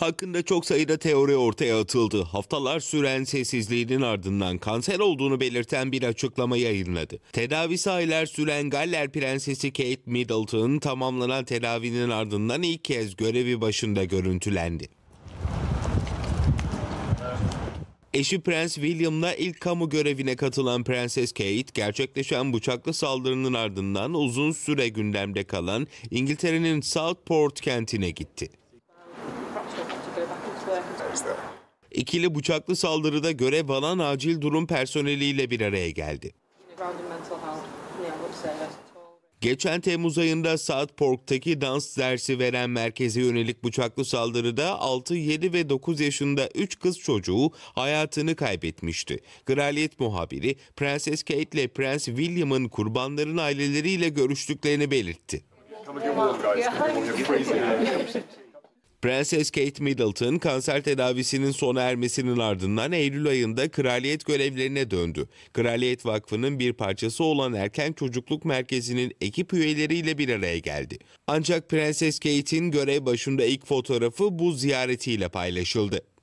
Hakkında çok sayıda teori ortaya atıldı. Haftalar süren sessizliğinin ardından kanser olduğunu belirten bir açıklama yayınladı. Tedavisi aylar süren Galler Prensesi Kate Middleton tamamlanan tedavinin ardından ilk kez görevi başında görüntülendi. Eşi Prens William'la ilk kamu görevine katılan Prenses Kate, gerçekleşen bıçaklı saldırının ardından uzun süre gündemde kalan İngiltere'nin Southport kentine gitti. İkili bıçaklı saldırıda görev alan acil durum personeliyle bir araya geldi. Geçen Temmuz ayında saat Park'taki dans dersi veren merkeze yönelik bıçaklı saldırıda 6, 7 ve 9 yaşında 3 kız çocuğu hayatını kaybetmişti. Kraliyet muhabiri Prenses Kate ile Prens William'ın kurbanların aileleriyle görüştüklerini belirtti. Prenses Kate Middleton kanser tedavisinin sona ermesinin ardından Eylül ayında kraliyet görevlerine döndü. Kraliyet Vakfı'nın bir parçası olan Erken Çocukluk Merkezi'nin ekip üyeleriyle bir araya geldi. Ancak Prenses Kate'in görev başında ilk fotoğrafı bu ziyaretiyle paylaşıldı.